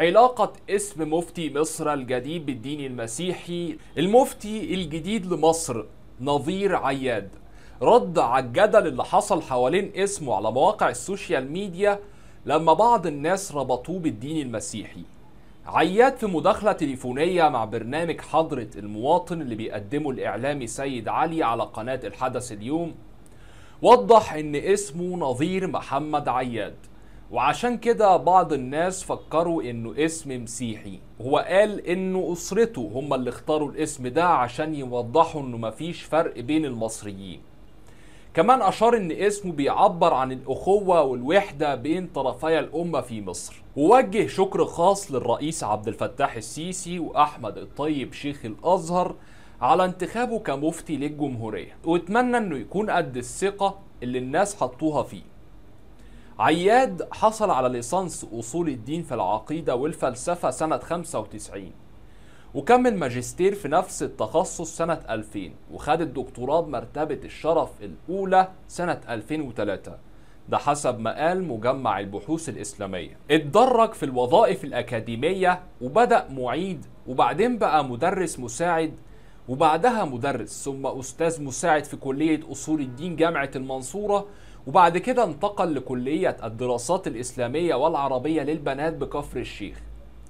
علاقة اسم مفتي مصر الجديد بالدين المسيحي المفتي الجديد لمصر نظير عياد رد على الجدل اللي حصل حوالين اسمه على مواقع السوشيال ميديا لما بعض الناس ربطوه بالدين المسيحي عياد في مداخلة تليفونية مع برنامج حضرة المواطن اللي بيقدمه الإعلامي سيد علي على قناة الحدث اليوم وضح إن اسمه نظير محمد عياد وعشان كده بعض الناس فكروا انه اسم مسيحي هو قال انه اسرته هم اللي اختاروا الاسم ده عشان يوضحوا انه مفيش فرق بين المصريين كمان اشار ان اسمه بيعبر عن الاخوه والوحده بين طرفي الامه في مصر ووجه شكر خاص للرئيس عبد الفتاح السيسي واحمد الطيب شيخ الازهر على انتخابه كمفتي للجمهوريه واتمنى انه يكون قد الثقه اللي الناس حطوها فيه عياد حصل على ليسانس أصول الدين في العقيدة والفلسفة سنة 95 وكمل ماجستير في نفس التخصص سنة 2000 وخد الدكتوراه بمرتبة الشرف الأولى سنة 2003 ده حسب مقال مجمع البحوث الإسلامية اتدرج في الوظائف الأكاديمية وبدأ معيد وبعدين بقى مدرس مساعد وبعدها مدرس ثم أستاذ مساعد في كلية أصول الدين جامعة المنصورة وبعد كده انتقل لكلية الدراسات الإسلامية والعربية للبنات بكفر الشيخ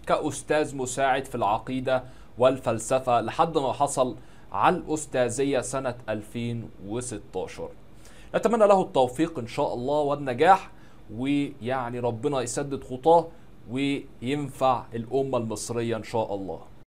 كأستاذ مساعد في العقيدة والفلسفة لحد ما حصل على الأستاذية سنة 2016 نتمنى له التوفيق إن شاء الله والنجاح ويعني ربنا يسدد خطاه وينفع الأمة المصرية إن شاء الله